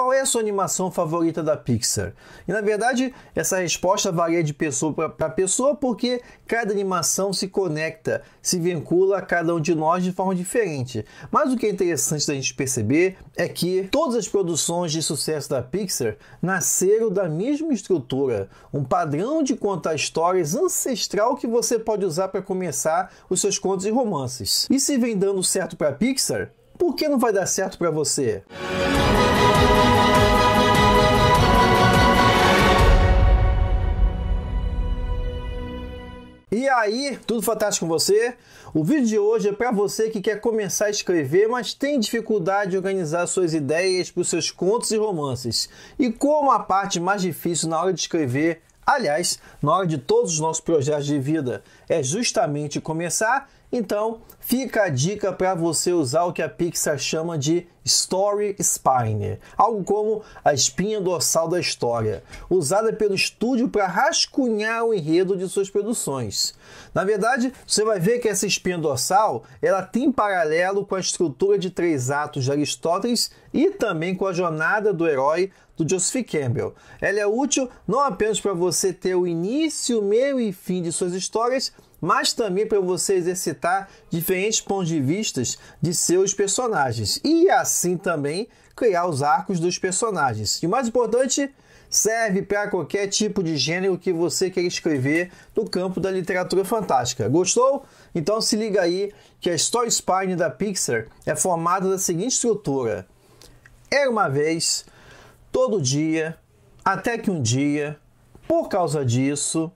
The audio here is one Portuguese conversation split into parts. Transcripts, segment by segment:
Qual é a sua animação favorita da Pixar? E na verdade, essa resposta varia de pessoa para pessoa porque cada animação se conecta, se vincula a cada um de nós de forma diferente. Mas o que é interessante da gente perceber é que todas as produções de sucesso da Pixar nasceram da mesma estrutura, um padrão de contar histórias ancestral que você pode usar para começar os seus contos e romances. E se vem dando certo para a Pixar, por que não vai dar certo para você? aí, tudo fantástico com você? O vídeo de hoje é para você que quer começar a escrever, mas tem dificuldade de organizar suas ideias para os seus contos e romances. E como a parte mais difícil na hora de escrever Aliás, na hora de todos os nossos projetos de vida é justamente começar, então fica a dica para você usar o que a Pixar chama de Story Spine, algo como a espinha dorsal da história, usada pelo estúdio para rascunhar o enredo de suas produções. Na verdade, você vai ver que essa espinha dorsal ela tem paralelo com a estrutura de três atos de Aristóteles e também com a jornada do herói do Joseph Campbell. Ela é útil não apenas para você ter o início, meio e fim de suas histórias, mas também para você exercitar diferentes pontos de vistas de seus personagens e assim também criar os arcos dos personagens. E o mais importante, serve para qualquer tipo de gênero que você queira escrever no campo da literatura fantástica. Gostou? Então se liga aí que a Story Spine da Pixar é formada da seguinte estrutura: Era uma vez todo dia, até que um dia, por causa disso,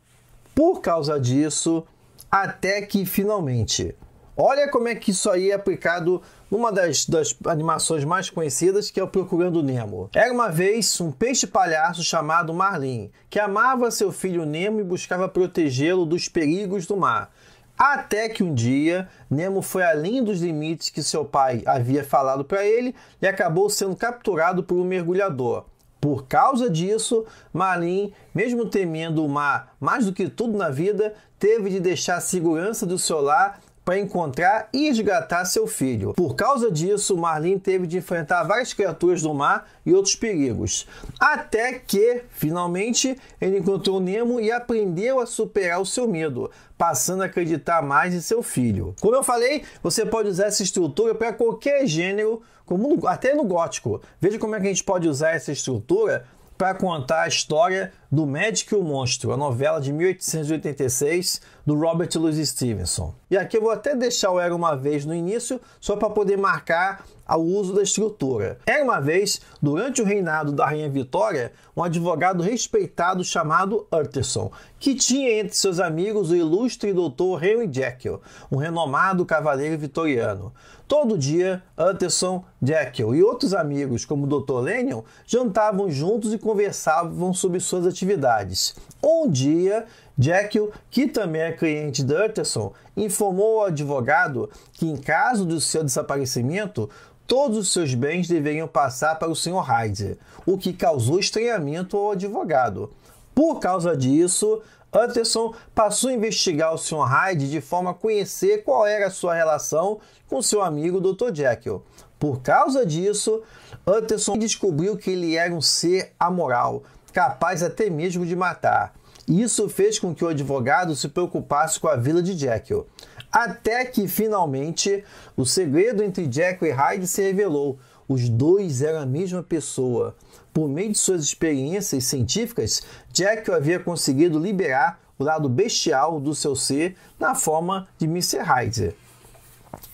por causa disso, até que finalmente. Olha como é que isso aí é aplicado numa das, das animações mais conhecidas, que é o Procurando Nemo. Era uma vez um peixe palhaço chamado Marlin, que amava seu filho Nemo e buscava protegê-lo dos perigos do mar. Até que um dia, Nemo foi além dos limites que seu pai havia falado para ele e acabou sendo capturado por um mergulhador. Por causa disso, Marlin, mesmo temendo o mar mais do que tudo na vida, teve de deixar a segurança do seu lar para encontrar e resgatar seu filho. Por causa disso, Marlin teve de enfrentar várias criaturas do mar e outros perigos, até que, finalmente, ele encontrou Nemo e aprendeu a superar o seu medo, passando a acreditar mais em seu filho. Como eu falei, você pode usar essa estrutura para qualquer gênero, como até no gótico. Veja como é que a gente pode usar essa estrutura para contar a história do Magic e o Monstro, a novela de 1886 do Robert Louis Stevenson. E aqui eu vou até deixar o Era uma Vez no início, só para poder marcar o uso da estrutura. Era uma vez, durante o reinado da Rainha Vitória, um advogado respeitado chamado Utterson, que tinha entre seus amigos o ilustre doutor Henry Jekyll, um renomado cavaleiro vitoriano. Todo dia, Utterson, Jekyll e outros amigos, como o Dr. Lennon, jantavam juntos e conversavam sobre suas atividades atividades. Um dia, Jekyll, que também é cliente de Utterson, informou ao advogado que, em caso do seu desaparecimento, todos os seus bens deveriam passar para o Sr. Hyde, o que causou estranhamento ao advogado. Por causa disso, Utterson passou a investigar o Sr. Hyde de forma a conhecer qual era a sua relação com seu amigo Dr. Jekyll. Por causa disso, Utterson descobriu que ele era um ser amoral, capaz até mesmo de matar. Isso fez com que o advogado se preocupasse com a vila de Jekyll. Até que, finalmente, o segredo entre Jekyll e Hyde se revelou. Os dois eram a mesma pessoa. Por meio de suas experiências científicas, Jekyll havia conseguido liberar o lado bestial do seu ser na forma de Mr. Hyde.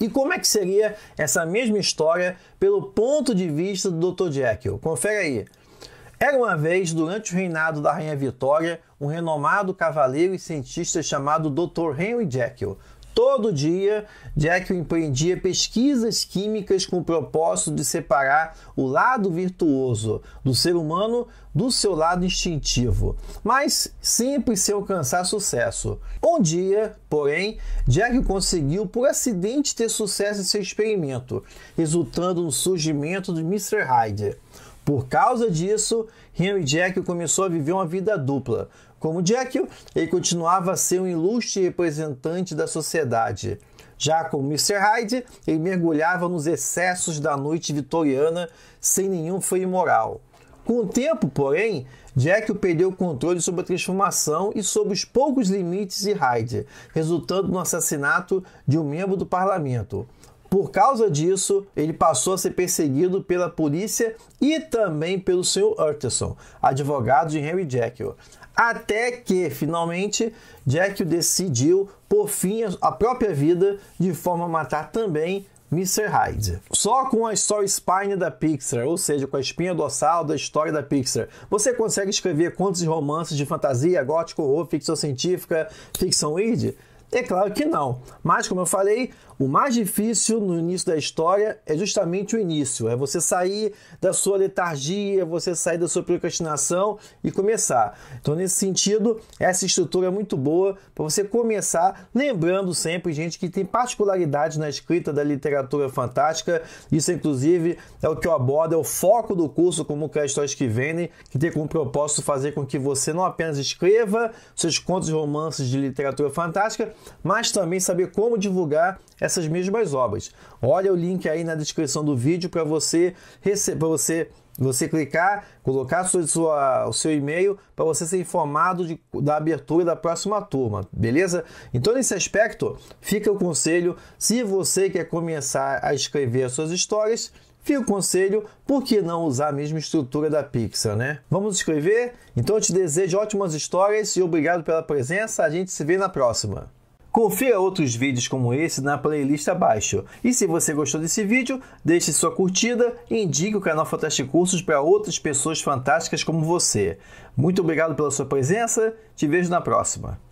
E como é que seria essa mesma história pelo ponto de vista do Dr. Jekyll? Confere aí. Era uma vez, durante o reinado da Rainha Vitória, um renomado cavaleiro e cientista chamado Dr. Henry Jekyll. Todo dia, Jekyll empreendia pesquisas químicas com o propósito de separar o lado virtuoso do ser humano do seu lado instintivo, mas sempre sem alcançar sucesso. Um dia, porém, Jekyll conseguiu por acidente ter sucesso em seu experimento, resultando no surgimento do Mr. Hyde. Por causa disso, Henry Jekyll começou a viver uma vida dupla. Como Jekyll, ele continuava a ser um ilustre representante da sociedade. Já como Mr. Hyde, ele mergulhava nos excessos da noite vitoriana sem nenhum foi moral. Com o tempo, porém, Jekyll perdeu o controle sobre a transformação e sobre os poucos limites de Hyde, resultando no assassinato de um membro do parlamento. Por causa disso, ele passou a ser perseguido pela polícia e também pelo Sr. Utterson, advogado de Henry Jekyll. Até que, finalmente, Jekyll decidiu por fim a própria vida de forma a matar também Mr. Hyde. Só com a Story Spine da Pixar, ou seja, com a espinha dorsal da história da Pixar, você consegue escrever contos romances de fantasia, gótico, horror, ficção científica, ficção weird? É claro que não. Mas, como eu falei, o mais difícil no início da história é justamente o início, é você sair da sua letargia, você sair da sua procrastinação e começar. Então, nesse sentido, essa estrutura é muito boa para você começar, lembrando sempre, gente, que tem particularidades na escrita da literatura fantástica. Isso, inclusive, é o que eu abordo, é o foco do curso como que histórias que vendem, que tem como propósito fazer com que você não apenas escreva seus contos e romances de literatura fantástica, mas também saber como divulgar essas mesmas obras. Olha o link aí na descrição do vídeo para você receber, você você clicar, colocar sua, sua, o seu e-mail para você ser informado de, da abertura da próxima turma, beleza? Então, nesse aspecto, fica o conselho: se você quer começar a escrever as suas histórias, Fica o conselho, por que não usar a mesma estrutura da Pixar, né? Vamos escrever? Então eu te desejo ótimas histórias e obrigado pela presença. A gente se vê na próxima. Confira outros vídeos como esse na playlist abaixo. E se você gostou desse vídeo, deixe sua curtida e indique o canal Fantástico Cursos para outras pessoas fantásticas como você. Muito obrigado pela sua presença, te vejo na próxima.